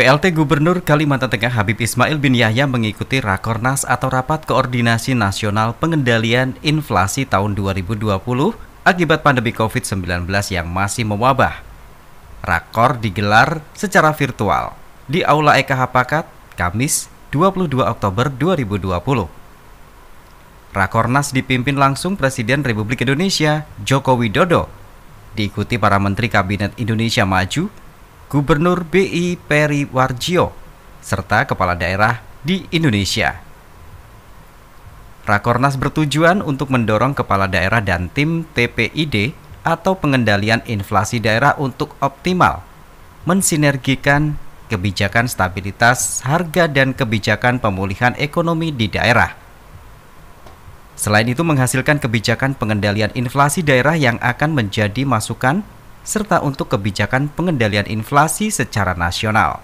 PLT Gubernur Kalimantan Tengah Habib Ismail bin Yahya mengikuti Rakornas atau Rapat Koordinasi Nasional Pengendalian Inflasi tahun 2020 akibat pandemi COVID-19 yang masih mewabah. Rakor digelar secara virtual di Aula EKH Hapakat, Kamis 22 Oktober 2020. Rakornas dipimpin langsung Presiden Republik Indonesia Joko Widodo, diikuti para Menteri Kabinet Indonesia Maju, Gubernur BI Peri Warjio, serta kepala daerah di Indonesia. Rakornas bertujuan untuk mendorong kepala daerah dan tim TPID atau pengendalian inflasi daerah untuk optimal, mensinergikan kebijakan stabilitas harga dan kebijakan pemulihan ekonomi di daerah. Selain itu menghasilkan kebijakan pengendalian inflasi daerah yang akan menjadi masukan serta untuk kebijakan pengendalian inflasi secara nasional.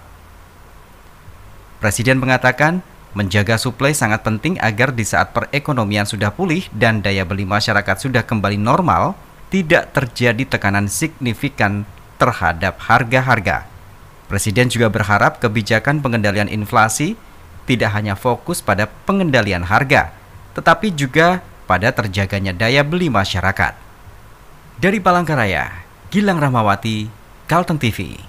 Presiden mengatakan, menjaga suplai sangat penting agar di saat perekonomian sudah pulih dan daya beli masyarakat sudah kembali normal, tidak terjadi tekanan signifikan terhadap harga-harga. Presiden juga berharap kebijakan pengendalian inflasi tidak hanya fokus pada pengendalian harga, tetapi juga pada terjaganya daya beli masyarakat. Dari Palangkaraya, Gilang Rahmawati, Kalteng TV.